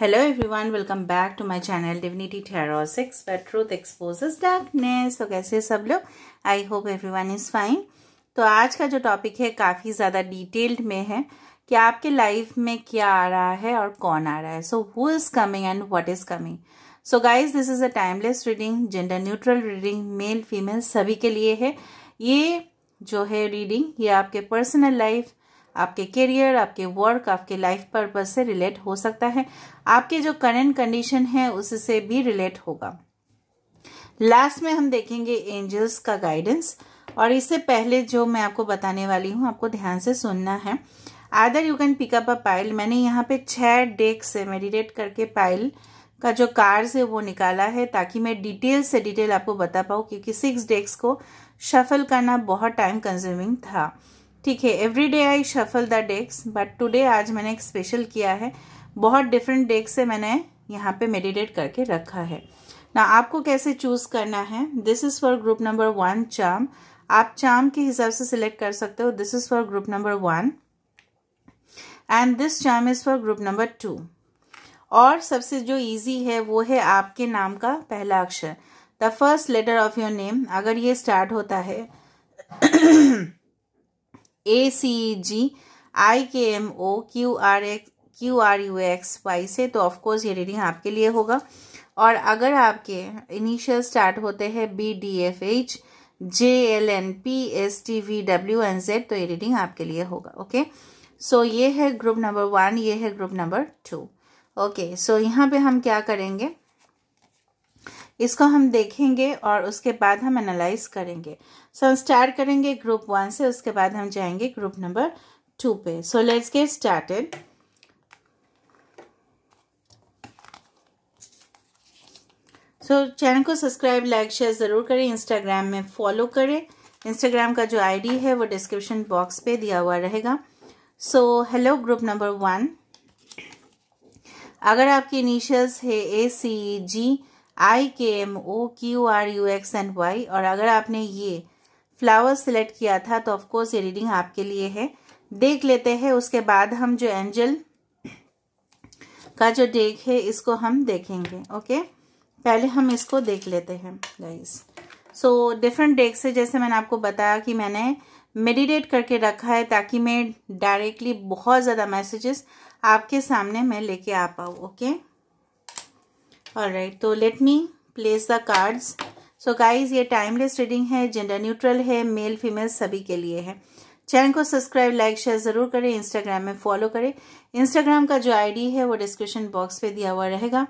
Hello everyone welcome back to my channel divinity Tarot 6 where truth exposes darkness. तो कैसे सब लोग I hope everyone is fine तो आज का जो टॉपिक है काफ़ी ज़्यादा डिटेल्ड में है कि आपके लाइफ में क्या आ रहा है और कौन आ रहा है so who is coming and what is coming so guys this is a timeless reading gender neutral reading male female सभी के लिए है ये जो है रीडिंग ये आपके पर्सनल लाइफ आपके करियर आपके वर्क आपके लाइफ पर्पज से रिलेट हो सकता है आपके जो करेंट कंडीशन है उससे भी रिलेट होगा लास्ट में हम देखेंगे एंजल्स का गाइडेंस और इससे पहले जो मैं आपको बताने वाली हूँ आपको ध्यान से सुनना है other you can pick up a pile मैंने यहाँ पे छह डेक से मेडिटेट करके पाइल का जो कार्स है वो निकाला है ताकि मैं डिटेल से डिटेल आपको बता पाऊँ क्योंकि सिक्स डेक्स को शफल करना बहुत टाइम कंज्यूमिंग था ठीक है every day I shuffle the decks but today आज मैंने एक स्पेशल किया है बहुत डिफरेंट डेक से मैंने यहाँ पे मेडिटेट करके रखा है ना आपको कैसे चूज करना है this is for group number one charm आप चाम के हिसाब से सिलेक्ट कर सकते हो this is for group number one and this charm is for group number two और सबसे जो इजी है वो है आपके नाम का पहला अक्षर the first letter of your name अगर ये स्टार्ट होता है A C G I K M O Q R X Q R U X Y से तो ऑफकोर्स ये रीडिंग आपके लिए होगा और अगर आपके इनिशियल स्टार्ट होते हैं B D F H J L N P S T V W N Z तो ये रीडिंग आपके लिए होगा ओके सो so, ये है ग्रुप नंबर वन ये है group number two okay so यहाँ पे हम क्या करेंगे इसको हम देखेंगे और उसके बाद हम एनालाइज करेंगे सो हम स्टार्ट करेंगे ग्रुप वन से उसके बाद हम जाएंगे ग्रुप नंबर टू पे so let's get started so channel को सब्सक्राइब लाइक शेयर ज़रूर करें इंस्टाग्राम में फॉलो करें इंस्टाग्राम का जो आईडी है वो डिस्क्रिप्शन बॉक्स पे दिया हुआ रहेगा so hello group number one अगर आपकी इनिशियल्स है A C G I K M O Q R U X and Y और अगर आपने ये फ्लावर सिलेक्ट किया था तो ऑफकोर्स ये रीडिंग आपके लिए है देख लेते हैं उसके बाद हम जो एंजल का जो डेक है इसको हम देखेंगे ओके पहले हम इसको देख लेते हैं गाइस सो डिफरेंट डेक से जैसे मैंने आपको बताया कि मैंने मेडिटेट करके रखा है ताकि मैं डायरेक्टली बहुत ज़्यादा मैसेजेस आपके सामने मैं लेके आ पाऊँ ओके ऑलराइट तो let me place the cards so so guys ये टाइमलेस रीडिंग है जेंडर न्यूट्रल है मेल फीमेल सभी के लिए है चैनल को सब्सक्राइब लाइक शेयर ज़रूर करें इंस्टाग्राम में फॉलो करें इंस्टाग्राम का जो आईडी है वो डिस्क्रिप्शन बॉक्स पे दिया हुआ रहेगा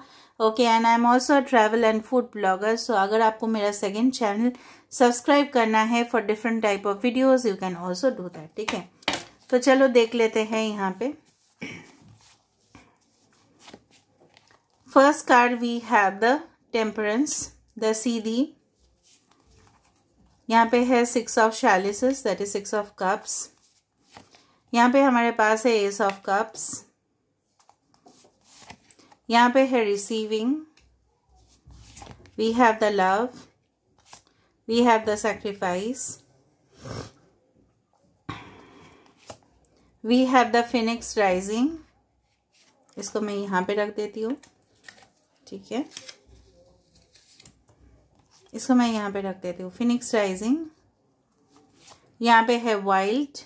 okay and I am also travel and food blogger so अगर आपको मेरा सेकेंड चैनल सब्सक्राइब करना है for different type of videos you can also do that ठीक है तो चलो देख लेते हैं यहाँ पे first card we have the temperance the सीधी यहाँ पे है six of chalice that is six of cups यहाँ पे हमारे पास है एस ऑफ कप्स यहाँ पे है receiving we have the love we have the sacrifice we have the phoenix rising इसको मैं यहाँ पे रख देती हूँ ठीक है इसको मैं यहाँ पे रख देती हूँ फिनिक्स राइजिंग यहाँ पे है वाइल्ड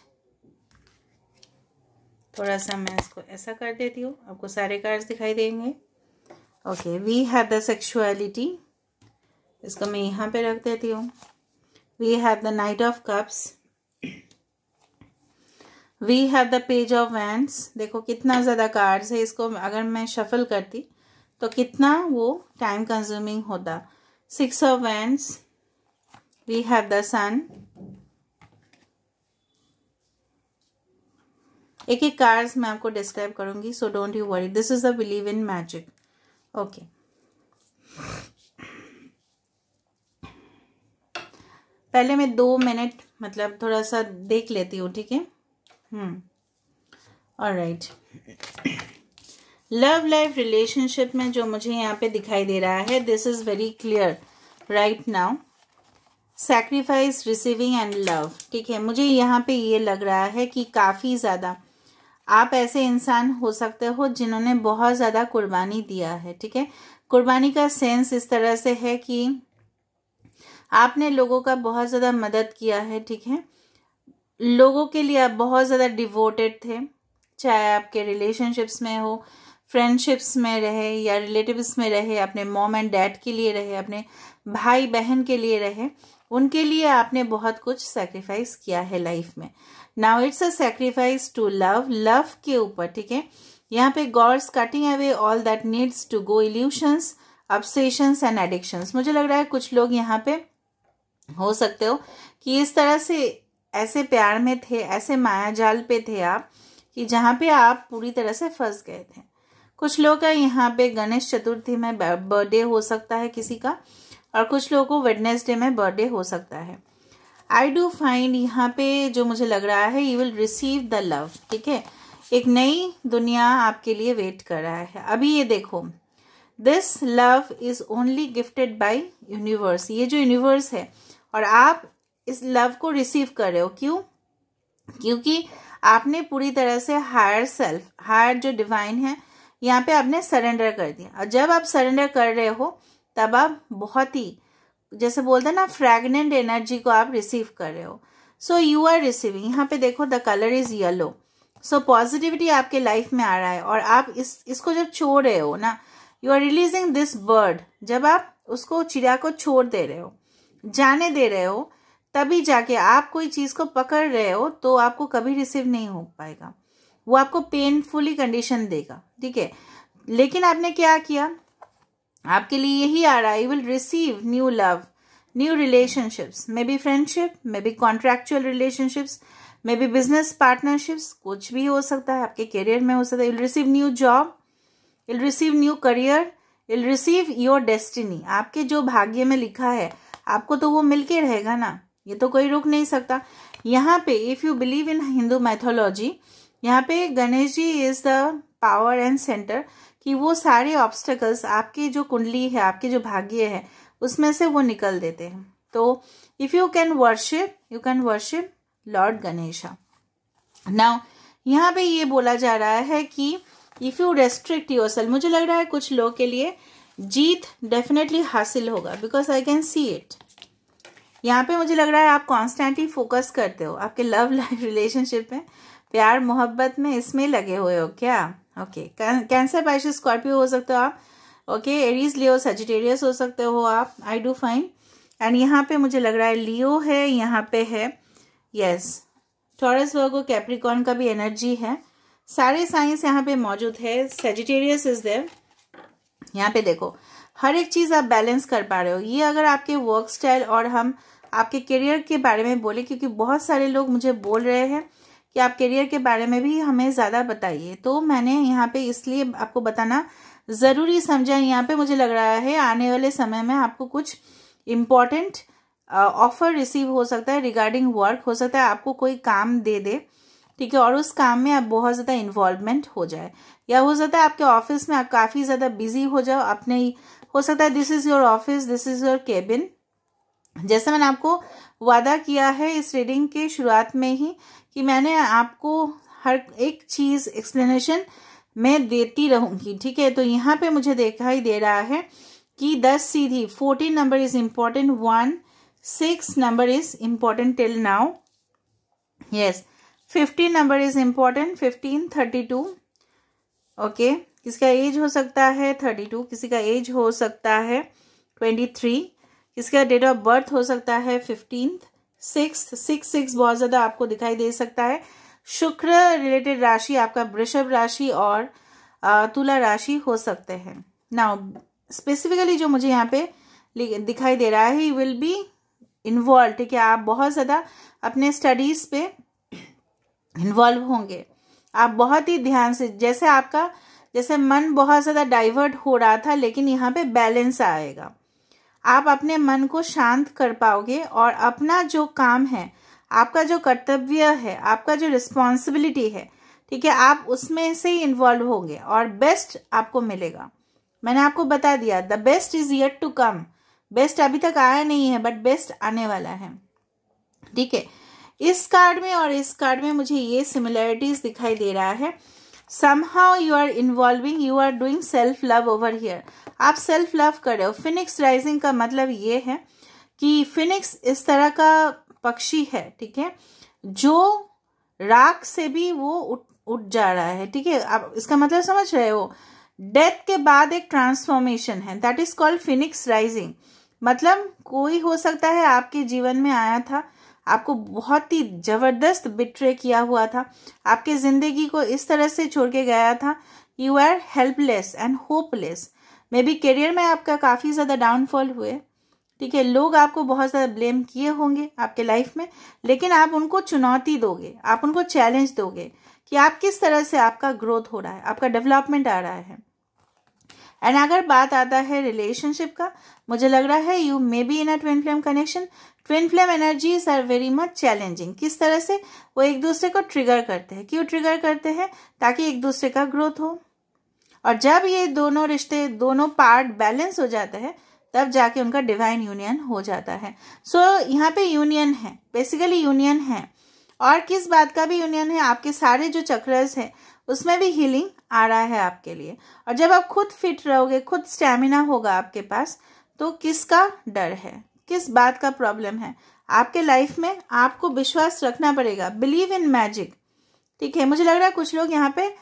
थोड़ा सा मैं इसको ऐसा कर देती हूँ आपको सारे कार्ड्स दिखाई देंगे okay we have the sexuality इसको मैं यहाँ पे रख देती हूँ we have the knight of cups we have the page of wand देखो कितना ज़्यादा कार्ड्स है इसको अगर मैं शफल करती तो कितना वो टाइम कंज्यूमिंग होता six of wands we have the sun एक एक कार्ड्स मैं आपको डिस्क्राइब करूंगी so don't you worry this is the believe in magic okay पहले मैं दो मिनट मतलब थोड़ा सा देख लेती हूँ ठीक है हम्म और राइट लव लाइफ रिलेशनशिप में जो मुझे यहाँ पे दिखाई दे रहा है this is very clear right now sacrifice receiving and love ठीक है मुझे यहाँ पे ये लग रहा है कि काफ़ी ज़्यादा आप ऐसे इंसान हो सकते हो जिन्होंने बहुत ज़्यादा कुर्बानी दिया है ठीक है कुर्बानी का सेंस इस तरह से है कि आपने लोगों का बहुत ज़्यादा मदद किया है ठीक है लोगों के लिए आप बहुत ज़्यादा डिवोटेड थे चाहे आपके रिलेशनशिप्स में हो फ्रेंडशिप्स में रहे या रिलेटिव्स में रहे अपने मॉम एंड डैड के लिए रहे अपने भाई बहन के लिए रहे उनके लिए आपने बहुत कुछ सेक्रीफाइस किया है लाइफ में now it's a sacrifice to love love के ऊपर ठीक है यहाँ पे God's cutting away all that needs to go illusions obsessions and addictions मुझे लग रहा है कुछ लोग यहाँ पे हो सकते हो कि इस तरह से ऐसे प्यार में थे ऐसे माया जाल पे थे आप कि जहाँ पे आप पूरी तरह से फंस गए थे कुछ लोग का यहाँ पे गणेश चतुर्थी में बर्थडे हो सकता है किसी का और कुछ लोगों को वेडनेसडे में बर्थडे हो सकता है आई डू फाइंड यहाँ पे जो मुझे लग रहा है you will receive the love ठीक है एक नई दुनिया आपके लिए वेट कर रहा है अभी ये देखो this love is only gifted by universe ये जो यूनिवर्स है और आप इस लव को रिसीव कर रहे हो क्यों क्योंकि आपने पूरी तरह से हायर सेल्फ हायर जो डिवाइन है यहाँ पे आपने सरेंडर कर दिया और जब आप सरेंडर कर रहे हो तब आप बहुत ही जैसे बोलते हैं ना फ्रेगनेंट एनर्जी को आप रिसीव कर रहे हो सो यू आर रिसीविंग यहाँ पे देखो the colour is yellow so positivity आपके लाइफ में आ रहा है और आप इस इसको जब छोड़ रहे हो ना you are releasing this bird जब आप उसको चिड़िया को छोड़ दे रहे हो जाने दे रहे हो तभी जाके आप कोई चीज़ को पकड़ रहे हो तो आपको कभी रिसीव नहीं हो पाएगा वो आपको पेनफुली कंडीशन देगा ठीक है लेकिन आपने क्या किया आपके लिए यही आ रहा है you will receive new love new relationships maybe friendship maybe contractual relationships maybe business partnerships कुछ भी हो सकता है आपके करियर में हो सकता है you'll receive new job you'll receive new career you'll receive your destiny आपके जो भाग्य में लिखा है आपको तो वो मिलके रहेगा ना ये तो कोई रोक नहीं सकता यहाँ पे if you believe in Hindu mythology यहाँ पे Ganesh ji is the power and centre कि वो सारे ऑब्स्टेकल्स आपकी जो कुंडली है आपके जो भाग्य है उसमें से वो निकल देते हैं तो if you can worship you can worship lord Ganesha now यहाँ पे ये बोला जा रहा है कि if you restrict yourself मुझे लग रहा है कुछ लोग के लिए जीत डेफिनेटली हासिल होगा because I can see it यहाँ पे मुझे लग रहा है आप कॉन्स्टेंटली फोकस करते हो आपके लव लाइफ रिलेशनशिप में प्यार मोहब्बत में इसमें लगे हुए हो क्या ओके कैंसर पैश स्कॉर्पियो हो सकते हो आप ओके एरीज लियो सजिटेरियस हो सकते हो आप आई डू फाइन एंड यहाँ पे मुझे लग रहा है लियो है यहाँ पे है यस टॉरस वर्गो कैप्रिकॉन का भी एनर्जी है सारे साइंस यहाँ पे मौजूद है सेजिटेरियस इज देर यहाँ पे देखो हर एक चीज़ आप बैलेंस कर पा रहे हो ये अगर आपके वर्क स्टाइल और हम आपके करियर के बारे में बोले क्योंकि बहुत सारे लोग मुझे बोल रहे हैं कि आप करियर के बारे में भी हमें ज़्यादा बताइए तो मैंने यहाँ पे इसलिए आपको बताना ज़रूरी समझा यहाँ पे मुझे लग रहा है आने वाले समय में आपको कुछ इम्पॉर्टेंट ऑफर रिसीव हो सकता है रिगार्डिंग वर्क हो सकता है आपको कोई काम दे दे ठीक है और उस काम में आप बहुत ज़्यादा इन्वॉल्वमेंट हो जाए या हो सकता है आपके ऑफिस में आप काफ़ी ज़्यादा बिजी हो जाओ अपने ही हो सकता है this is your office this is your cabin जैसे मैंने आपको वादा किया है इस रीडिंग के शुरुआत में ही कि मैंने आपको हर एक चीज़ एक्सप्लेनेशन मैं देती रहूंगी ठीक है तो यहाँ पे मुझे देखा ही दे रहा है कि दस सीधी fourteen number is important one six number is important till now yes fifteen number is important fifteen thirty two okay किसी का एज हो सकता है थर्टी टू किसी का एज हो सकता है ट्वेंटी थ्री किसका डेट ऑफ बर्थ हो सकता है फिफ्टींथ सिक्स सिक्स सिक्स बहुत ज़्यादा आपको दिखाई दे सकता है शुक्र रिलेटेड राशि आपका वृषभ राशि और तुला राशि हो सकते हैं नाउ स्पेसिफिकली जो मुझे यहाँ पे दिखाई दे रहा है ही विल बी इन्वॉल्व ठीक है आप बहुत ज़्यादा अपने स्टडीज़ पे इन्वॉल्व होंगे आप बहुत ही ध्यान से जैसे आपका जैसे मन बहुत ज़्यादा डाइवर्ट हो रहा था लेकिन यहाँ पे बैलेंस आएगा आप अपने मन को शांत कर पाओगे और अपना जो काम है आपका जो कर्तव्य है आपका जो रिस्पॉन्सिबिलिटी है ठीक है आप उसमें से ही इन्वॉल्व होंगे और बेस्ट आपको मिलेगा मैंने आपको बता दिया the best is yet to come best अभी तक आया नहीं है बट बेस्ट आने वाला है ठीक है इस कार्ड में और इस कार्ड में मुझे ये सिमिलरिटीज दिखाई दे रहा है somehow you are involving you are doing self love over here आप सेल्फ लव कर रहे हो फिनिक्स राइजिंग का मतलब ये है कि फिनिक्स इस तरह का पक्षी है ठीक है जो राख से भी वो उठ उठ जा रहा है ठीक है आप इसका मतलब समझ रहे हो डेथ के बाद एक ट्रांसफॉर्मेशन है that is called phoenix rising मतलब कोई हो सकता है आपके जीवन में आया था आपको बहुत ही ज़बरदस्त बिट्रे किया हुआ था आपके ज़िंदगी को इस तरह से छोड़ के गया था you are helpless and hopeless maybe career में आपका काफ़ी ज़्यादा डाउनफॉल हुए ठीक है लोग आपको बहुत ज़्यादा ब्लेम किए होंगे आपके लाइफ में लेकिन आप उनको चुनौती दोगे आप उनको चैलेंज दोगे कि आप किस तरह से आपका ग्रोथ हो रहा है आपका डेवलपमेंट आ रहा है एंड अगर बात आता है रिलेशनशिप का मुझे लग रहा है you may be in a twin flame connection twin flame energies are very much challenging किस तरह से वो एक दूसरे को ट्रिगर करते हैं क्यों ट्रिगर करते हैं ताकि एक दूसरे का ग्रोथ हो और जब ये दोनों रिश्ते दोनों पार्ट बैलेंस हो जाते हैं तब जाके उनका डिवाइन यूनियन हो जाता है सो so, यहाँ पे यूनियन है बेसिकली यूनियन है और किस बात का भी यूनियन है आपके सारे जो चक्रस हैं उसमें भी हीलिंग आ रहा है आपके लिए और जब आप खुद फिट रहोगे खुद स्टेमिना होगा आपके पास तो किसका डर है किस बात का प्रॉब्लम है आपके लाइफ में आपको विश्वास रखना पड़ेगा बिलीव इन मैजिक ठीक है मुझे लग रहा है कुछ लोग यहाँ पे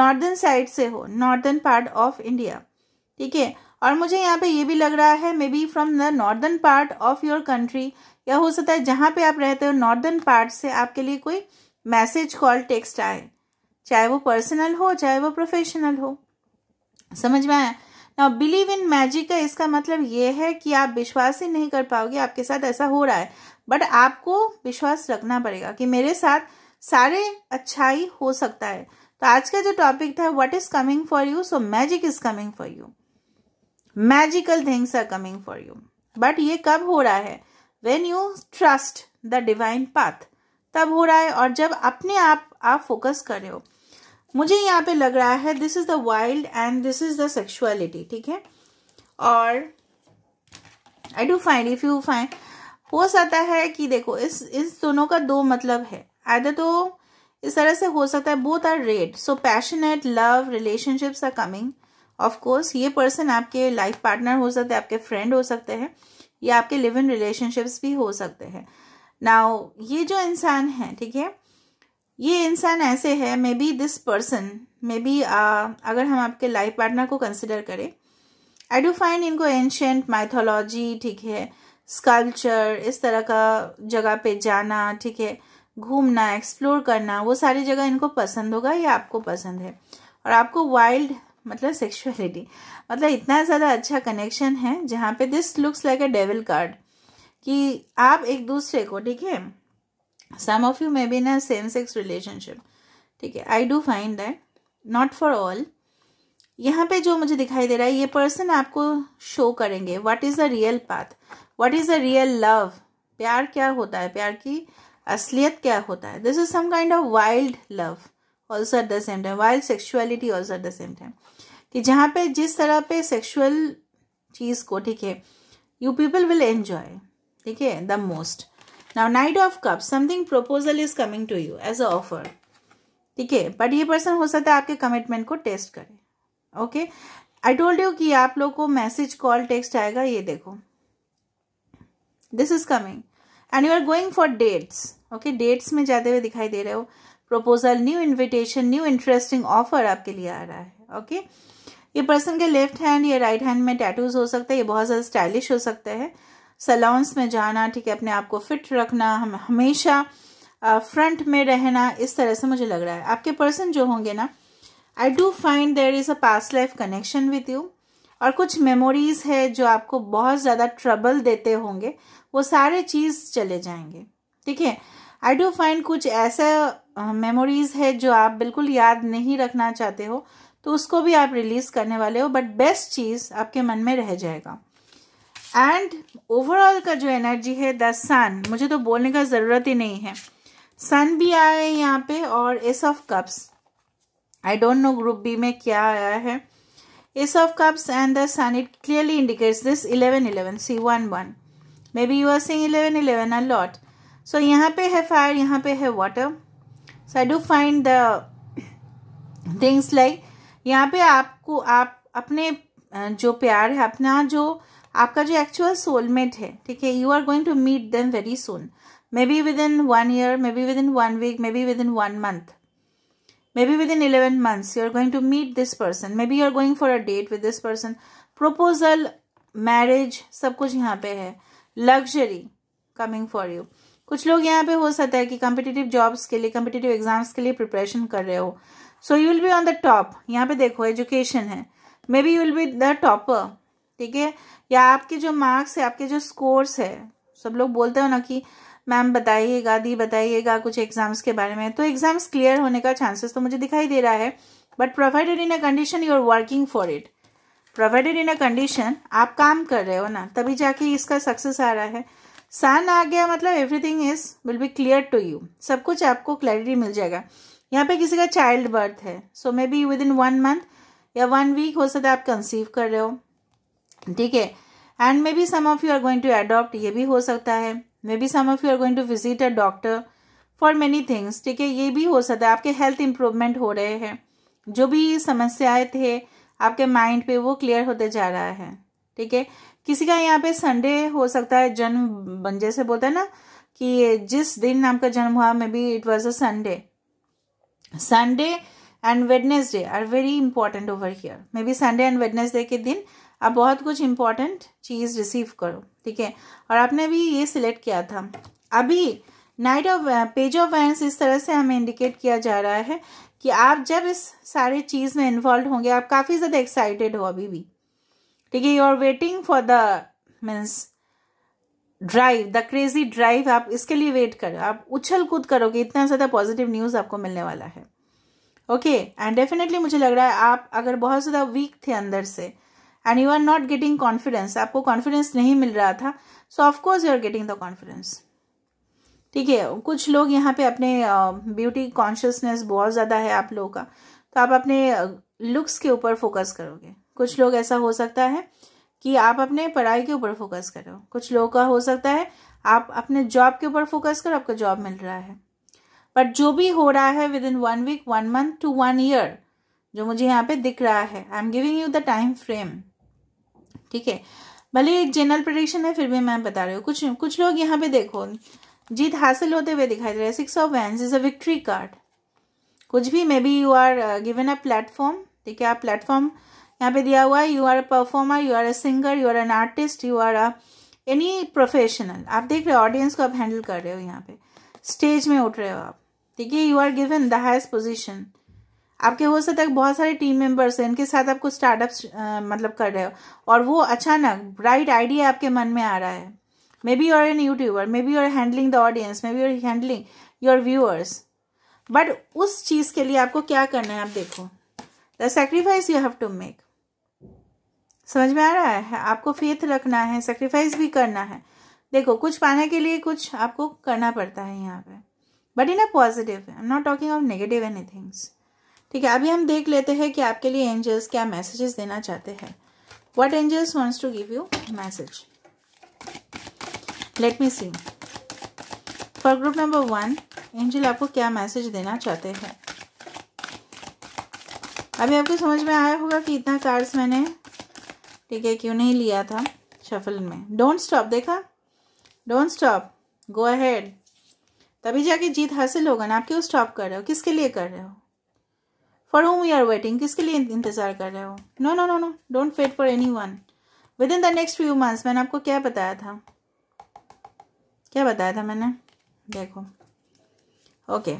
नॉर्दर्न साइड से हो नॉर्दर्न पार्ट ऑफ इंडिया ठीक है और मुझे यहाँ पे ये भी लग रहा है maybe from the northern part of your country या हो सकता है जहाँ पे आप रहते हो नॉर्दर्न पार्ट से आपके लिए कोई मैसेज कॉल टेक्स्ट आए चाहे वो पर्सनल हो चाहे वो प्रोफेशनल हो समझ में आया ना बिलीव इन मैजिक का इसका मतलब ये है कि आप विश्वास ही नहीं कर पाओगे आपके साथ ऐसा हो रहा है बट आपको विश्वास रखना पड़ेगा कि मेरे साथ सारे अच्छाई हो सकता है तो आज का जो टॉपिक था what is coming for you so magic is coming for you magical things are coming for you but ये कब हो रहा है when you trust the divine path तब हो रहा है और जब अपने आप आप फोकस कर रहे हो मुझे यहाँ पे लग रहा है this is the wild and this is the sexuality ठीक है और I do find if you find हो सकता है कि देखो इस इस दोनों का दो मतलब है आधा तो इस तरह से हो सकता है both are red so passionate love relationships are coming of course ये पर्सन आपके लाइफ पार्टनर हो सकते हैं आपके फ्रेंड हो सकते हैं या आपके लिव इन रिलेशनशिप्स भी हो सकते हैं नाउ ये जो इंसान है ठीक है ये इंसान ऐसे है maybe this person maybe अगर हम आपके लाइफ पार्टनर को कंसिडर करें आई डू फाइंड इनको एंशेंट माइथोलॉजी ठीक है स्कल्पचर इस तरह का जगह पे जाना ठीक है घूमना एक्सप्लोर करना वो सारी जगह इनको पसंद होगा या आपको पसंद है और आपको वाइल्ड मतलब सेक्सुअलिटी मतलब इतना ज़्यादा अच्छा कनेक्शन है जहाँ पे this looks like a devil card कि आप एक दूसरे को ठीक है some of you may be in a same sex relationship ठीक है I do find that not for all यहाँ पे जो मुझे दिखाई दे रहा है ये पर्सन आपको शो करेंगे what is the real path what is the real love प्यार क्या होता है प्यार की असलियत क्या होता है this is some kind of wild love also at the same time wild sexuality also at the same time कि जहाँ पे जिस तरह पे सेक्शुअल चीज़ को ठीक है यू पीपल विल एन्जॉय ठीक है the most now knight of cup something proposal is coming to you as a offer ठीक है बट ये पर्सन हो सकता है आपके कमिटमेंट को टेस्ट करे ओके आई टोल्ड यू कि आप लोग को मैसेज कॉल टेक्स्ट आएगा ये देखो this is coming and you are going for dates okay dates में जाते हुए दिखाई दे रहे हो proposal new invitation new interesting offer आपके लिए आ रहा है ओके okay? ये पर्सन के लेफ्ट हैंड या राइट हैंड में टैटूज हो सकता है ये बहुत ज़्यादा स्टाइलिश हो सकता है सलाउंस में जाना ठीक है अपने आप को फिट रखना हम हमेशा फ्रंट में रहना इस तरह से मुझे लग रहा है आपके पर्सन जो होंगे ना I do find there is a past life connection with you और कुछ मेमोरीज़ है जो आपको बहुत ज़्यादा ट्रबल देते होंगे वो सारे चीज़ चले जाएंगे ठीक है आई डू फाइंड कुछ ऐसा मेमोरीज़ है जो आप बिल्कुल याद नहीं रखना चाहते हो तो उसको भी आप रिलीज़ करने वाले हो बट बेस्ट चीज़ आपके मन में रह जाएगा एंड ओवरऑल का जो एनर्जी है द सन मुझे तो बोलने का ज़रूरत ही नहीं है सन भी आया है यहाँ पे और ace of cups I don't know group B में क्या आया है ace of cups and the sun it clearly indicates this eleven eleven see one one maybe you are see eleven eleven are lot so यहाँ पे है fire यहाँ पे है water so I do find the things like यहाँ पे आपको आप अपने जो प्यार है अपना जो आपका जो एक्चुअल सोलमेट है ठीक है you are going to meet them very soon maybe within one year maybe within one week maybe within one month maybe within eleven months you are going to meet this person maybe you are going for a date with this person proposal marriage सब कुछ यहाँ पे है luxury coming for you कुछ लोग यहाँ पे हो सकता है कि कम्पिटिटिव जॉब्स के लिए कम्पिटेटिव एग्जाम्स के लिए प्रिपरेशन कर रहे हो so you will be on the top यहाँ पे देखो एजुकेशन है maybe you will be the topper ठीक है या आपके जो मार्क्स है आपके जो स्कोर्स है सब लोग बोलते हो ना कि मैम बताइएगा दी बताइएगा कुछ एग्जाम्स के बारे में तो एग्जाम्स क्लियर होने का चांसेस तो मुझे दिखाई दे रहा है but provided in a condition you are working for it provided in a condition आप काम कर रहे हो ना तभी जाके इसका सक्सेस आ रहा है सन आ गया मतलब everything is will be clear to you सब कुछ आपको क्लैरिटी मिल जाएगा यहाँ पे किसी का चाइल्ड बर्थ है so maybe within one month या वन वीक हो सकता है आप कंसीव कर रहे हो ठीक है and maybe some of you are going to adopt ये भी हो सकता है maybe some of you are going to visit a doctor for many things ठीक है ये भी हो सकता है आपके हेल्थ इंप्रूवमेंट हो रहे हैं जो भी समस्याएं थे आपके माइंड पे वो क्लियर होते जा रहा है ठीक है किसी का यहाँ पे संडे हो सकता है जन्म बन जैसे बोलते हैं ना कि जिस दिन आपका जन्म हुआ maybe it was a Sunday Sunday and Wednesday are very important over here maybe Sunday and Wednesday के दिन आप बहुत कुछ इम्पॉर्टेंट चीज़ रिसीव करो ठीक है और आपने अभी ये सिलेक्ट किया था अभी knight of page of wands इस तरह से हमें इंडिकेट किया जा रहा है कि आप जब इस सारे चीज़ में इन्वॉल्व होंगे आप काफ़ी ज़्यादा एक्साइटेड हो अभी भी ठीक है you are waiting for the means drive the crazy drive आप इसके लिए वेट करो आप उछल कूद करोगे इतना ज़्यादा पॉजिटिव न्यूज़ आपको मिलने वाला है ओके एंड डेफिनेटली मुझे लग रहा है आप अगर बहुत ज़्यादा वीक थे अंदर से and you are not getting confidence आपको कॉन्फिडेंस नहीं मिल रहा था so of course you are getting the confidence ठीक है कुछ लोग यहाँ पे अपने ब्यूटी कॉन्शियसनेस बहुत ज़्यादा है आप लोगों का तो आप अपने लुक्स के ऊपर फोकस करोगे कुछ लोग ऐसा हो सकता है कि आप अपने पढ़ाई के ऊपर फोकस करो कुछ लोगों का हो सकता है आप अपने जॉब के ऊपर फोकस करो आपको जॉब मिल रहा है बट जो भी हो रहा है within one week one month to one year जो मुझे यहाँ पे दिख रहा है I am giving you the time frame ठीक है भले एक जनरल प्रडिक्शन है फिर भी मैं बता रही हूँ कुछ कुछ लोग यहाँ पे देखो जीत हासिल होते हुए दिखाई दे रहे six of wands is a victory card कुछ भी maybe you are given a platform ठीक है आप प्लेटफॉर्म यहाँ पे दिया हुआ है you are a performer you are a singer you are an artist you are a any professional आप देख रहे हो ऑडियंस को आप हैंडल कर रहे हो यहाँ पे स्टेज में उठ रहे हो आप ठीक है you are given the highest position आपके हो सकता है बहुत सारे टीम मेंबर्स हैं इनके साथ आपको स्टार्टअप मतलब कर रहे हो और वो अचानक ब्राइट आइडिया आपके मन में आ रहा है maybe you're an YouTuber maybe you're handling the audience maybe you're handling your viewers but उस चीज़ के लिए आपको क्या करना है आप देखो the sacrifice you have to make समझ में आ रहा है आपको फेथ रखना है सेक्रीफाइस भी करना है देखो कुछ पाने के लिए कुछ आपको करना पड़ता है यहाँ पे but in a positive I am not talking of negative any things ठीक है अभी हम देख लेते हैं कि आपके लिए एंजल्स क्या मैसेजेस देना चाहते हैं what angels wants to give you message let me see for group number one angel आपको क्या मैसेज देना चाहते हैं अभी आपको समझ में आया होगा कि इतना कार्ड्स मैंने ठीक है क्यों नहीं लिया था शफल में डोंट स्टॉप देखा डोंट स्टॉप गो अहेड तभी जाके जीत हासिल होगा ना आप क्यों स्टॉप कर रहे हो किसके लिए कर रहे हो for home you are waiting किसके लिए इंतजार कर रहे हो no no no no don't wait for anyone within the next few months मैंने आपको क्या बताया था क्या बताया था मैंने देखो ओके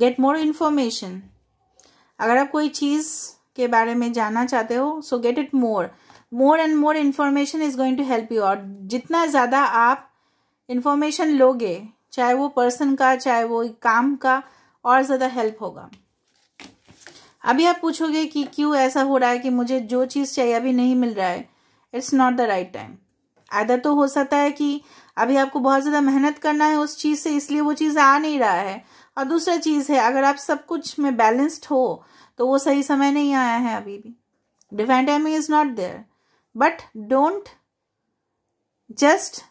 गेट मोर इन्फॉर्मेशन अगर आप कोई चीज़ के बारे में जानना चाहते हो so get it more more and more information is going to help you और जितना ज़्यादा आप इन्फॉर्मेशन लोगे चाहे वो पर्सन का चाहे वो काम का और ज़्यादा हेल्प होगा अभी आप पूछोगे कि क्यों ऐसा हो रहा है कि मुझे जो चीज़ चाहिए अभी नहीं मिल रहा है it's not the right time आदर तो हो सकता है कि अभी आपको बहुत ज़्यादा मेहनत करना है उस चीज़ से इसलिए वो चीज़ आ नहीं रहा है और दूसरा चीज़ है अगर आप सब कुछ में बैलेंस्ड हो तो वो सही समय नहीं आया है अभी भी define timing is not there but don't just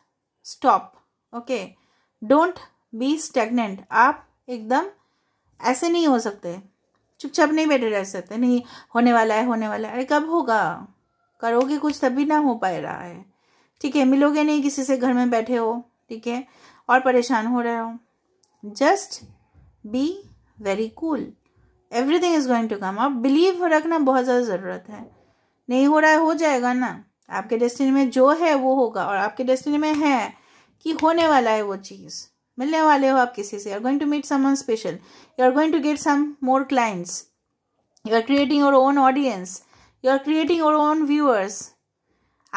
stop okay don't be stagnant आप एकदम ऐसे नहीं हो सकते चुपचाप नहीं बैठे रह सकते नहीं होने वाला है होने वाला है अरे कब होगा करोगे कुछ तभी ना हो पा रहा है ठीक है मिलोगे नहीं किसी से घर में बैठे हो ठीक है और परेशान हो रहे हो just be very cool everything is going to come आप बिलीव रखना बहुत ज़्यादा ज़रूरत है नहीं हो रहा है हो जाएगा ना आपके डेस्टिनी में जो है वो होगा और आपके डेस्टिनी में है कि होने वाला है वो चीज़ मिलने वाले हो आप किसी से you are going to meet someone special you are going to get some more clients you are creating your own audience you are creating your own viewers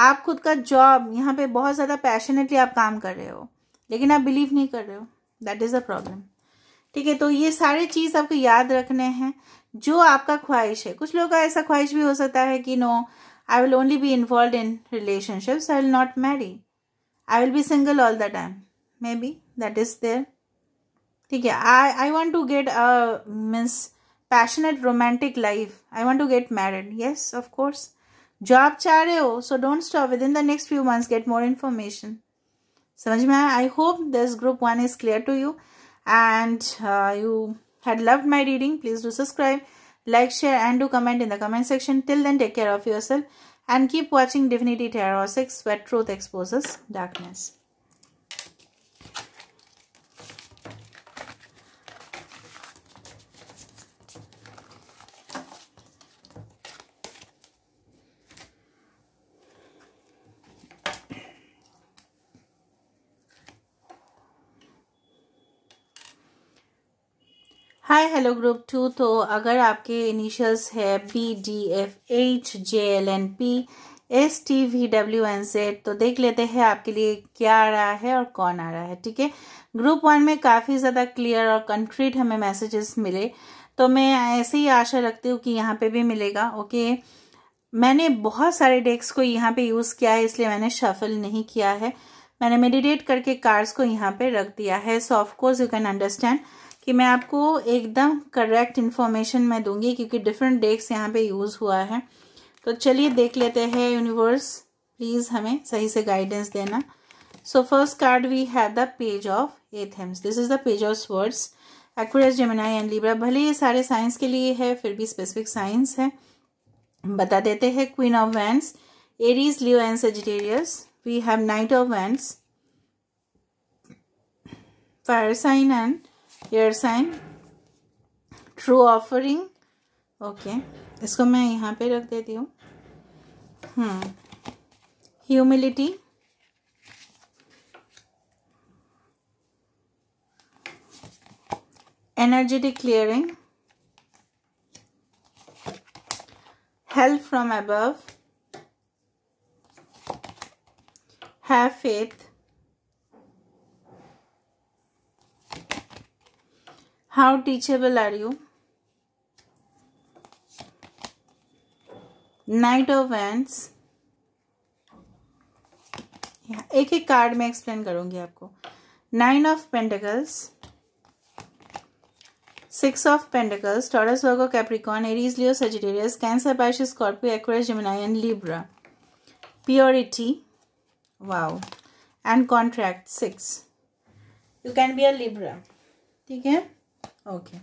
आप खुद का जॉब यहाँ पे बहुत ज़्यादा पैशनेटली आप काम कर रहे हो लेकिन आप बिलीव नहीं कर रहे हो दैट इज़ अ प्रॉब्लम ठीक है तो ये सारे चीज़ आपको याद रखने हैं जो आपका ख्वाहिश है कुछ लोगों का ऐसा ख्वाहिश भी हो सकता है कि no I will only be involve in relationships I will not marry I will be single all the time maybe that is there okay i i want to get a miss passionate romantic life i want to get married yes of course job chareo so don't stop within the next few months get more information i hope this group one is clear to you and uh, you had loved my reading please do subscribe like share and do comment in the comment section till then take care of yourself and keep watching divinity terror 6 where truth exposes darkness hi hello group two तो अगर आपके initials है P D F H J L N P S T V W N set तो देख लेते हैं आपके लिए क्या आ रहा है और कौन आ रहा है ठीक है ग्रुप वन में काफ़ी ज़्यादा क्लियर और कंक्रीट हमें मैसेजेस मिले तो मैं ऐसे ही आशा रखती हूँ कि यहाँ पे भी मिलेगा ओके मैंने बहुत सारे डेक्स को यहाँ पे यूज़ किया है इसलिए मैंने शफल नहीं किया है मैंने मेडिटेट करके कार्ड्स को यहाँ पे रख दिया है so of course you can understand कि मैं आपको एकदम करेक्ट इन्फॉर्मेशन मैं दूंगी क्योंकि डिफरेंट डेट्स यहाँ पे यूज़ हुआ है तो चलिए देख लेते हैं यूनिवर्स प्लीज़ हमें सही से गाइडेंस देना so first card we have the page of एथेम्स this is the page of swords Aquarius Gemini and Libra भले ये सारे साइंस के लिए है फिर भी स्पेसिफिक साइंस है बता देते हैं queen of wands Aries Leo and Sagittarius we have knight of wands fire sign and air sign true offering okay इसको मैं यहाँ पे रख देती हूँ humility energetic clearing help from above have faith how teachable are you knight of wands एक एक card में एक्सप्लेन करूंगी आपको nine of pentacles six of pentacles Taurus Virgo Capricorn Aries Leo Sagittarius Cancer Pisces Scorpio Aquarius जिमिनाई and Libra purity wow and contract six you can be a Libra ठीक है okay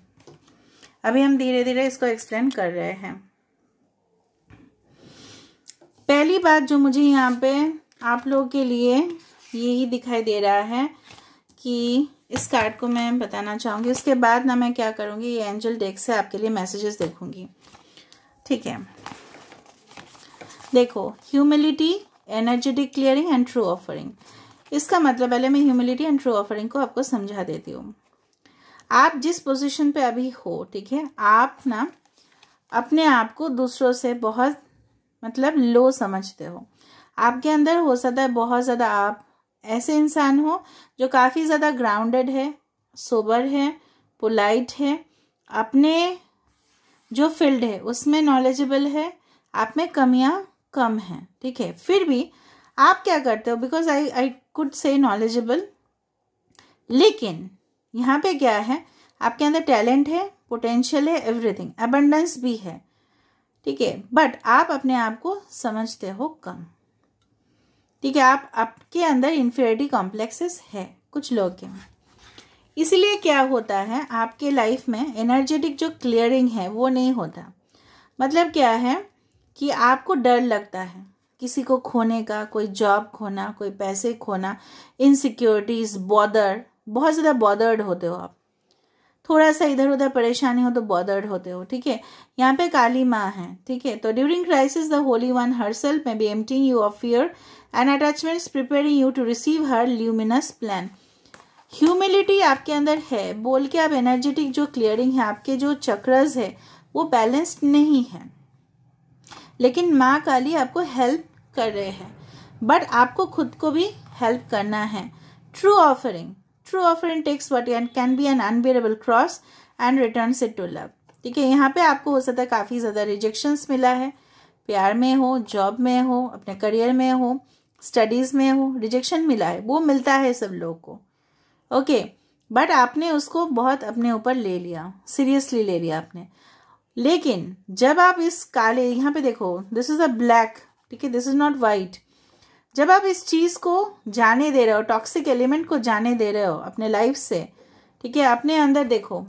अभी हम धीरे धीरे इसको एक्सप्लेन कर रहे हैं पहली बात जो मुझे यहाँ पे आप लोगों के लिए यही दिखाई दे रहा है कि इस कार्ड को मैं बताना चाहूँगी उसके बाद ना मैं क्या करूँगी ये एंजल डेक से आपके लिए मैसेजेस देखूँगी ठीक है देखो humility energetic clearing and true offering इसका मतलब पहले मैं ह्यूमिलिटी एंड ट्रू ऑफरिंग को आपको समझा देती हूँ आप जिस पोजीशन पे अभी हो ठीक है आप ना अपने आप को दूसरों से बहुत मतलब लो समझते हो आपके अंदर हो सकता है बहुत ज़्यादा आप ऐसे इंसान हो जो काफ़ी ज़्यादा ग्राउंडेड है सोबर है पोलाइट है अपने जो फील्ड है उसमें नॉलेजेबल है आप में कमियाँ कम हैं ठीक है फिर भी आप क्या करते हो because I I could say knowledgeable लेकिन यहाँ पे क्या है आपके अंदर टैलेंट है पोटेंशियल है एवरीथिंग एबंडेंस भी है ठीक है बट आप अपने आप को समझते हो कम ठीक है आप आपके अंदर इन्फेरिटी कॉम्प्लेक्सेस है कुछ लोग के इसलिए क्या होता है आपके लाइफ में एनर्जेटिक जो क्लियरिंग है वो नहीं होता मतलब क्या है कि आपको डर लगता है किसी को खोने का कोई जॉब खोना कोई पैसे खोना इनसिक्योरिटीज़ बॉदर बहुत ज़्यादा बॉदर्ड होते हो आप थोड़ा सा इधर उधर परेशानी हो तो बॉदर्ड होते हो ठीक है यहाँ पे काली माँ है ठीक है तो during crisis the holy one her self maybe emptying you of fear and attachments preparing you to receive her luminous plan humility आपके अंदर है बोल के आप एनर्जेटिक जो क्लियरिंग है आपके जो चक्रज है वो बैलेंस्ड नहीं है लेकिन माँ काली आपको हेल्प कर रहे हैं बट आपको खुद को भी हेल्प करना है ट्रू ऑफरिंग true offer इन takes what and can be an unbearable cross and returns it to love ठीक है यहाँ पे आपको हो सकता है काफ़ी ज़्यादा रिजेक्शंस मिला है प्यार में हो जॉब में हो अपने करियर में हो स्टडीज़ में हो रिजेक्शन मिला है वो मिलता है सब लोग को ओके बट आपने उसको बहुत अपने ऊपर ले लिया सीरियसली ले लिया आपने लेकिन जब आप इस काले यहाँ पे देखो दिस इज़ अ ब्लैक ठीक है दिस इज़ नॉट वाइट जब आप इस चीज़ को जाने दे रहे हो टॉक्सिक एलिमेंट को जाने दे रहे हो अपने लाइफ से ठीक है अपने अंदर देखो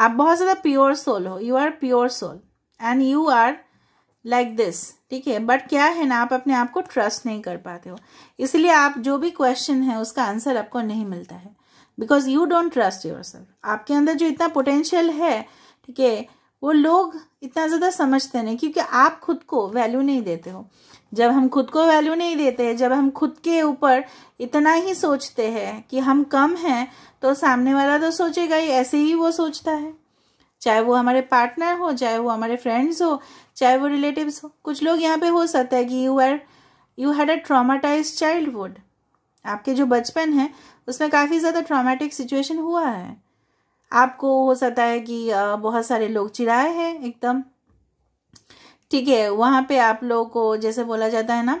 आप बहुत ज़्यादा प्योर सोल हो you are pure soul and you are like this ठीक है बट क्या है ना आप अपने आप को ट्रस्ट नहीं कर पाते हो इसलिए आप जो भी क्वेश्चन है उसका आंसर आपको नहीं मिलता है because you don't trust your self आपके अंदर जो इतना पोटेंशियल है ठीक है वो लोग इतना ज़्यादा समझते नहीं क्योंकि आप खुद को वैल्यू नहीं देते हो जब हम खुद को वैल्यू नहीं देते जब हम खुद के ऊपर इतना ही सोचते हैं कि हम कम हैं तो सामने वाला तो सोचेगा ही ऐसे ही वो सोचता है चाहे वो हमारे पार्टनर हो चाहे वो हमारे फ्रेंड्स हो चाहे वो रिलेटिव्स हो कुछ लोग यहाँ पे हो सकता है कि you are you had a traumatize childhood आपके जो बचपन है उसमें काफ़ी ज़्यादा ट्रामेटिक सिचुएशन हुआ है आपको हो सकता है कि बहुत सारे लोग चिराए हैं एकदम ठीक है वहाँ पे आप लोगों को जैसे बोला जाता है ना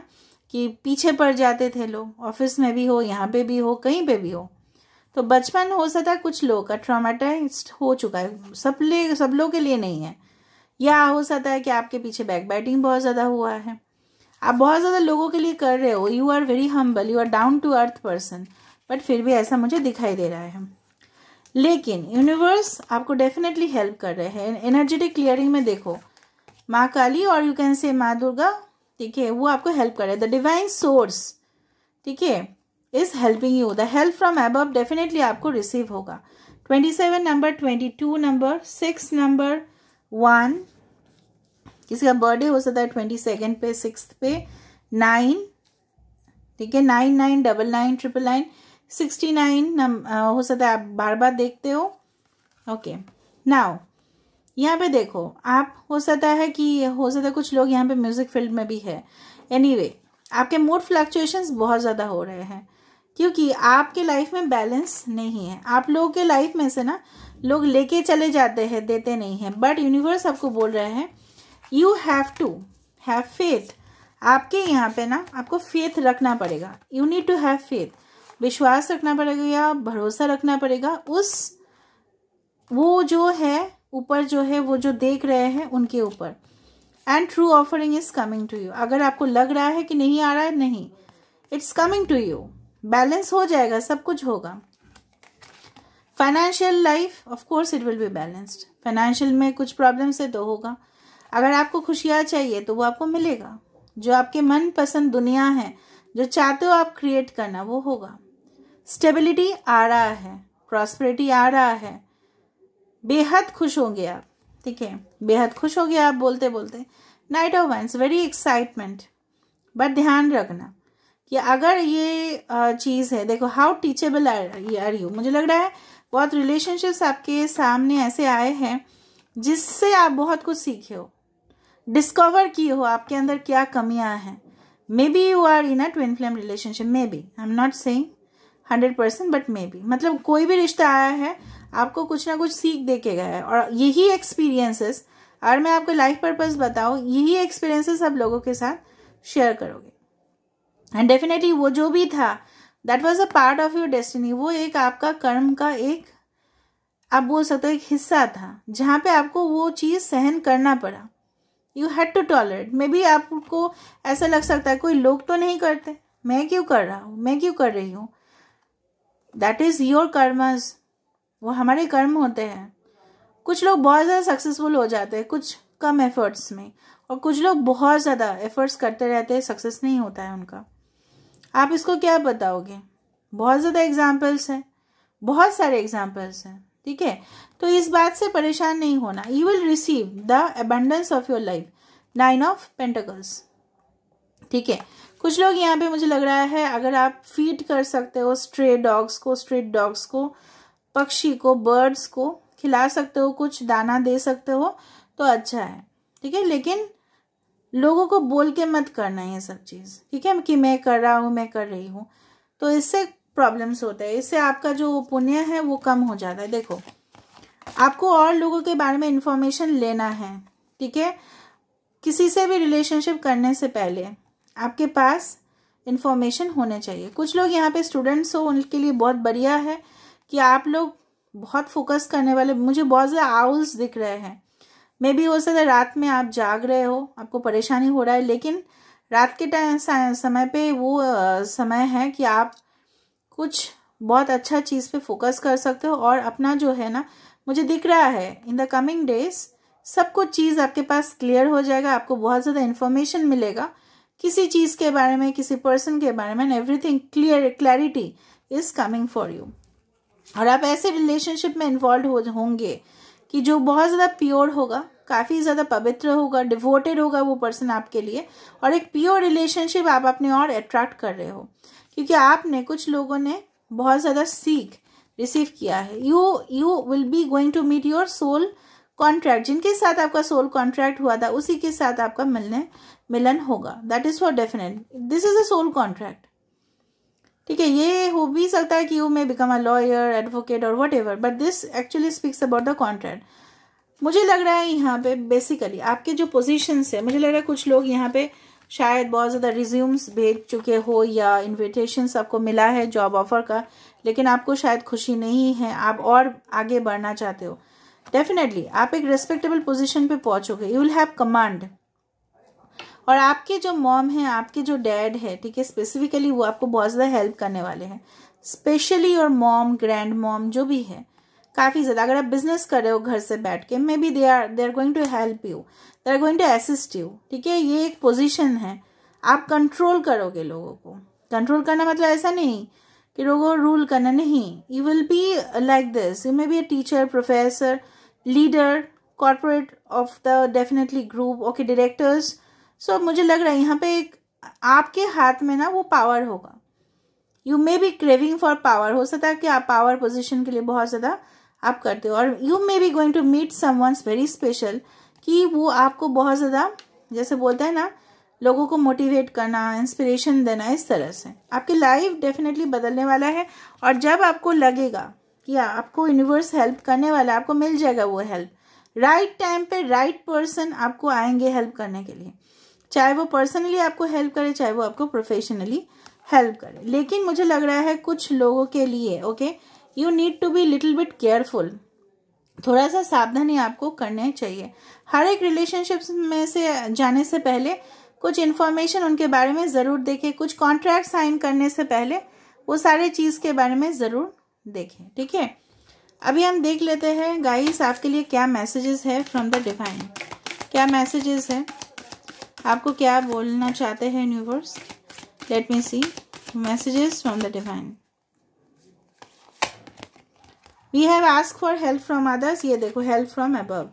कि पीछे पड़ जाते थे लोग ऑफिस में भी हो यहाँ पे भी हो कहीं पे भी हो तो बचपन हो सकता है कुछ लोग का ट्रामेटाइज हो चुका है सब ले सब लोग के लिए नहीं है या हो सकता है कि आपके पीछे बैक बैटिंग बहुत ज़्यादा हुआ है आप बहुत ज़्यादा लोगों के लिए कर रहे हो you are very humble you are down to earth person but फिर भी ऐसा मुझे दिखाई दे रहा है लेकिन यूनिवर्स आपको डेफिनेटली हेल्प कर रहे हैं एनर्जेटिक क्लियरिंग में देखो माँ काली और यू कैन से माँ दुर्गा ठीक है वो आपको हेल्प करे द डिवाइन सोर्स ठीक है is helping you the help from above definitely आपको रिसीव होगा twenty seven number twenty two number six number one किसी का बर्थडे हो सकता है ट्वेंटी सेकेंड पे सिक्स पे नाइन ठीक है nine nine double nine triple nine sixty nine हो सकता है आप बार बार देखते हो ओके नाउ यहाँ पे देखो आप हो सकता है कि हो सकता है कुछ लोग यहाँ पे म्यूज़िक फील्ड में भी है एनी anyway, आपके मूड फ्लक्चुएशंस बहुत ज़्यादा हो रहे हैं क्योंकि आपके लाइफ में बैलेंस नहीं है आप लोगों के लाइफ में से ना लोग लेके चले जाते हैं देते नहीं हैं बट यूनिवर्स आपको बोल रहे हैं you have to have faith आपके यहाँ पे ना आपको फेथ रखना पड़ेगा you need to have faith विश्वास रखना पड़ेगा या भरोसा रखना पड़ेगा उस वो जो है ऊपर जो है वो जो देख रहे हैं उनके ऊपर and true offering is coming to you अगर आपको लग रहा है कि नहीं आ रहा है नहीं it's coming to you balance हो जाएगा सब कुछ होगा financial life of course it will be balanced financial में कुछ प्रॉब्लम्स है तो होगा अगर आपको खुशियाँ चाहिए तो वो आपको मिलेगा जो आपके मनपसंद दुनिया है जो चाहते हो आप क्रिएट करना वो होगा स्टेबिलिटी आ रहा है प्रॉस्परिटी आ रहा है बेहद खुश हो गया ठीक है बेहद खुश हो गया आप बोलते बोलते knight of wands very excitement but ध्यान रखना कि अगर ये चीज़ है देखो हाउ टीचेबल आर यू मुझे लग रहा है बहुत रिलेशनशिप्स आपके सामने ऐसे आए हैं जिससे आप बहुत कुछ सीखे हो डिस्कवर किए हो आपके अंदर क्या कमियां हैं maybe you are in a twin flame relationship maybe I am not saying hundred percent but maybe मतलब कोई भी रिश्ता आया है आपको कुछ ना कुछ सीख दे के गया है और यही एक्सपीरियंसेस और मैं आपको लाइफ पर्पज बताऊँ यही एक्सपीरियंसेस आप लोगों के साथ शेयर करोगे एंड डेफिनेटली वो जो भी था that was a part of your destiny वो एक आपका कर्म का एक आप बोल सकते हो एक हिस्सा था जहाँ पे आपको वो चीज़ सहन करना पड़ा you had to tolerate maybe आपको ऐसा लग सकता है कोई लोग तो नहीं करते मैं क्यों कर रहा हूँ मैं क्यों कर रही हूँ दैट इज़ योर कर्मज वो हमारे कर्म होते हैं कुछ लोग बहुत ज़्यादा सक्सेसफुल हो जाते हैं कुछ कम एफर्ट्स में और कुछ लोग बहुत ज़्यादा एफर्ट्स करते रहते हैं सक्सेस नहीं होता है उनका आप इसको क्या बताओगे बहुत ज़्यादा एग्जाम्पल्स हैं बहुत सारे एग्जाम्पल्स हैं ठीक है तो इस बात से परेशान नहीं होना you will receive the abundance of your life nine of pentacles ठीक है कुछ लोग यहाँ पे मुझे लग रहा है अगर आप फीड कर सकते हो स्ट्रे डॉग्स को स्ट्रीट डॉग्स को पक्षी को बर्ड्स को खिला सकते हो कुछ दाना दे सकते हो तो अच्छा है ठीक है लेकिन लोगों को बोल के मत करना ये सब चीज़ ठीक है कि मैं कर रहा हूँ मैं कर रही हूँ तो इससे प्रॉब्लम्स होते हैं इससे आपका जो पुण्य है वो कम हो जाता है देखो आपको और लोगों के बारे में इन्फॉर्मेशन लेना है ठीक है किसी से भी रिलेशनशिप करने से पहले आपके पास इन्फॉर्मेशन होने चाहिए कुछ लोग यहाँ पे स्टूडेंट्स हो उनके लिए बहुत बढ़िया है कि आप लोग बहुत फोकस करने वाले मुझे बहुत से आउल्स दिख रहे हैं मे भी हो सकता है रात में आप जाग रहे हो आपको परेशानी हो रहा है लेकिन रात के टाइम समय पे वो समय है कि आप कुछ बहुत अच्छा चीज़ पे फोकस कर सकते हो और अपना जो है ना मुझे दिख रहा है इन द कमिंग डेज सब कुछ चीज़ आपके पास क्लियर हो जाएगा आपको बहुत ज़्यादा इन्फॉर्मेशन मिलेगा किसी चीज़ के बारे में किसी पर्सन के बारे में everything clear clarity is coming for you और आप ऐसे रिलेशनशिप में इन्वॉल्व हो होंगे कि जो बहुत ज़्यादा प्योर होगा काफ़ी ज़्यादा पवित्र होगा डिवोटेड होगा वो पर्सन आपके लिए और एक प्योर रिलेशनशिप आप अपने और अट्रैक्ट कर रहे हो क्योंकि आपने कुछ लोगों ने बहुत ज़्यादा सीख रिसीव किया है you you will be going to meet your soul contract जिनके साथ आपका सोल कॉन्ट्रैक्ट हुआ था उसी के साथ आपका मिलने मिलन होगा that is for definite this is a soul contract ठीक है ये हो भी सकता है कि you may become a lawyer advocate और whatever but this actually speaks about the contract मुझे लग रहा है यहाँ पे बेसिकली आपके जो पोजिशंस है मुझे लग रहा है कुछ लोग यहाँ पे शायद बहुत ज़्यादा रिज्यूम्स भेज चुके हो या इन्विटेशन आपको मिला है जॉब ऑफर का लेकिन आपको शायद खुशी नहीं है आप और आगे बढ़ना चाहते हो डेफिनेटली आप एक रिस्पेक्टेबल पोजिशन पर पहुँचोगे यू विल हैव कमांड और आपके जो मॉम हैं आपके जो डैड है ठीक है स्पेसिफिकली वो आपको बहुत ज़्यादा हेल्प करने वाले हैं स्पेशली और मॉम ग्रैंड मॉम जो भी है काफ़ी ज़्यादा अगर आप बिजनेस कर रहे हो घर से बैठ के maybe they are they are going to help you they are going to assist you ठीक है ये एक पोजिशन है आप कंट्रोल करोगे लोगों को कंट्रोल करना मतलब ऐसा नहीं कि लोगों को रूल करना नहीं you will be like this you may be a teacher professor leader corporate of the definitely group okay directors so so, मुझे लग रहा है यहाँ पे एक आपके हाथ में ना वो पावर होगा you may be craving for power हो सकता है कि आप पावर पोजिशन के लिए बहुत ज़्यादा आप करते हो और you may be going to meet some very special कि वो आपको बहुत ज़्यादा जैसे बोलते हैं ना लोगों को मोटिवेट करना इंस्पिरेशन देना इस तरह से आपकी लाइफ डेफिनेटली बदलने वाला है और जब आपको लगेगा कि आपको यूनिवर्स हेल्प करने वाला आपको मिल जाएगा वो हेल्प राइट टाइम पे राइट पर्सन आपको आएंगे हेल्प करने के लिए चाहे वो पर्सनली आपको हेल्प करे चाहे वो आपको प्रोफेशनली हेल्प करे लेकिन मुझे लग रहा है कुछ लोगों के लिए okay you need to be little bit careful थोड़ा सा सावधानी आपको करने चाहिए हर एक रिलेशनशिप्स में से जाने से पहले कुछ इन्फॉर्मेशन उनके बारे में ज़रूर देखें कुछ कॉन्ट्रैक्ट साइन करने से पहले वो सारे चीज़ के बारे में ज़रूर देखें ठीक है अभी हम देख लेते हैं गाइस आपके लिए क्या मैसेजेस है फ्रॉम द डिवाइन क्या मैसेजेस है आपको क्या बोलना चाहते हैं universe let me see messages from the divine we have ask for help from others ये देखो हेल्प फ्रॉम अबव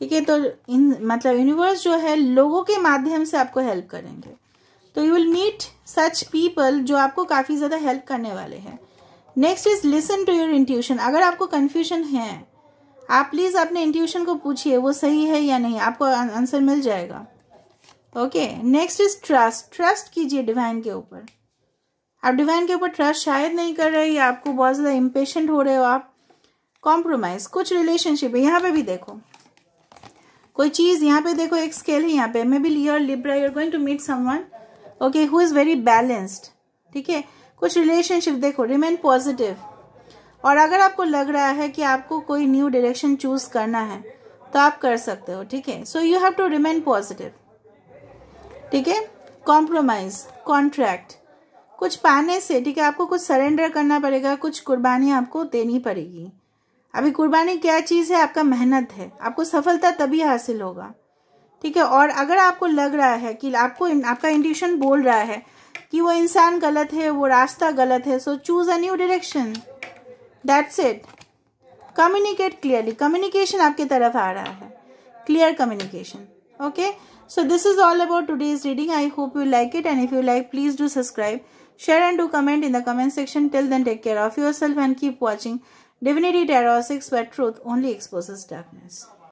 ठीक है तो इन मतलब यूनिवर्स जो है लोगों के माध्यम से आपको हेल्प करेंगे तो you will meet such people जो आपको काफ़ी ज़्यादा हेल्प करने वाले हैं next is listen to your intuition अगर आपको कन्फ्यूजन है आप प्लीज़ अपने इंट्यूशन को पूछिए वो सही है या नहीं आपको आंसर मिल जाएगा okay next is trust trust कीजिए डिवाइन के ऊपर आप डिवाइन के ऊपर ट्रस्ट शायद नहीं कर रहे या आपको बहुत ज़्यादा इम्पेशेंट हो रहे हो आप कॉम्प्रोमाइज कुछ रिलेशनशिप है यहाँ पे भी देखो कोई चीज़ यहाँ पे देखो एक स्केल है यहाँ पे मे बी लियर Libra you're going to meet someone okay who is very balanced ठीक है कुछ रिलेशनशिप देखो रिमेन पॉजिटिव और अगर आपको लग रहा है कि आपको कोई न्यू डायरेक्शन चूज करना है तो आप कर सकते हो ठीक है so you have to remain positive ठीक है कॉम्प्रोमाइज कॉन्ट्रैक्ट कुछ पाने से ठीक है आपको कुछ सरेंडर करना पड़ेगा कुछ कुर्बानी आपको देनी पड़ेगी अभी कुर्बानी क्या चीज़ है आपका मेहनत है आपको सफलता तभी हासिल होगा ठीक है और अगर आपको लग रहा है कि आपको आपका इंट्यूशन बोल रहा है कि वो इंसान गलत है वो रास्ता गलत है so choose a new direction that's it communicate clearly communication आपके तरफ आ रहा है clear communication okay so this is all about is reading I hope you like it and if you like please do subscribe share and do comment in the comment section till then take care of yourself and keep watching divinity tarot six wait truth only expose darkness